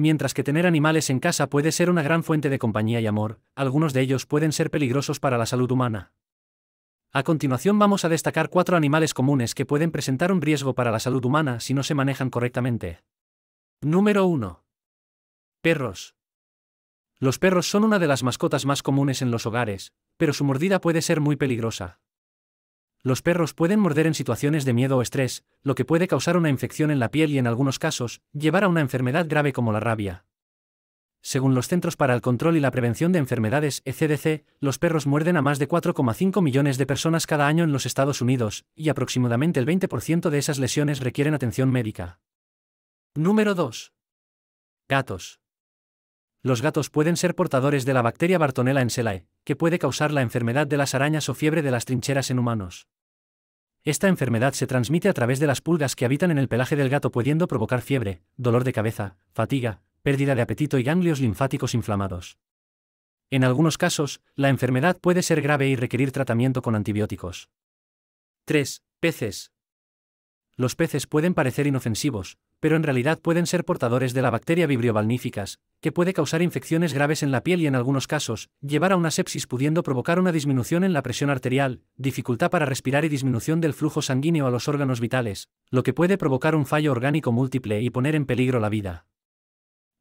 Mientras que tener animales en casa puede ser una gran fuente de compañía y amor, algunos de ellos pueden ser peligrosos para la salud humana. A continuación vamos a destacar cuatro animales comunes que pueden presentar un riesgo para la salud humana si no se manejan correctamente. Número 1. Perros. Los perros son una de las mascotas más comunes en los hogares, pero su mordida puede ser muy peligrosa. Los perros pueden morder en situaciones de miedo o estrés, lo que puede causar una infección en la piel y en algunos casos, llevar a una enfermedad grave como la rabia. Según los Centros para el Control y la Prevención de Enfermedades, ECDC, los perros muerden a más de 4,5 millones de personas cada año en los Estados Unidos, y aproximadamente el 20% de esas lesiones requieren atención médica. Número 2. Gatos los gatos pueden ser portadores de la bacteria Bartonella Selae, que puede causar la enfermedad de las arañas o fiebre de las trincheras en humanos. Esta enfermedad se transmite a través de las pulgas que habitan en el pelaje del gato pudiendo provocar fiebre, dolor de cabeza, fatiga, pérdida de apetito y ganglios linfáticos inflamados. En algunos casos, la enfermedad puede ser grave y requerir tratamiento con antibióticos. 3. Peces. Los peces pueden parecer inofensivos, pero en realidad pueden ser portadores de la bacteria Vibrio que puede causar infecciones graves en la piel y en algunos casos, llevar a una sepsis pudiendo provocar una disminución en la presión arterial, dificultad para respirar y disminución del flujo sanguíneo a los órganos vitales, lo que puede provocar un fallo orgánico múltiple y poner en peligro la vida.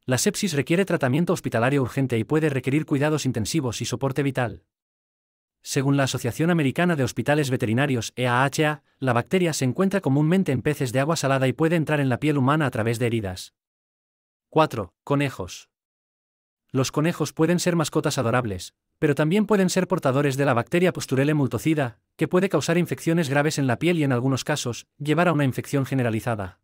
La sepsis requiere tratamiento hospitalario urgente y puede requerir cuidados intensivos y soporte vital. Según la Asociación Americana de Hospitales Veterinarios, EAHA, la bacteria se encuentra comúnmente en peces de agua salada y puede entrar en la piel humana a través de heridas. 4. Conejos. Los conejos pueden ser mascotas adorables, pero también pueden ser portadores de la bacteria posturel multocida, que puede causar infecciones graves en la piel y en algunos casos, llevar a una infección generalizada.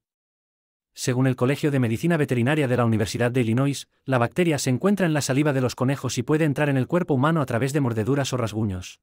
Según el Colegio de Medicina Veterinaria de la Universidad de Illinois, la bacteria se encuentra en la saliva de los conejos y puede entrar en el cuerpo humano a través de mordeduras o rasguños.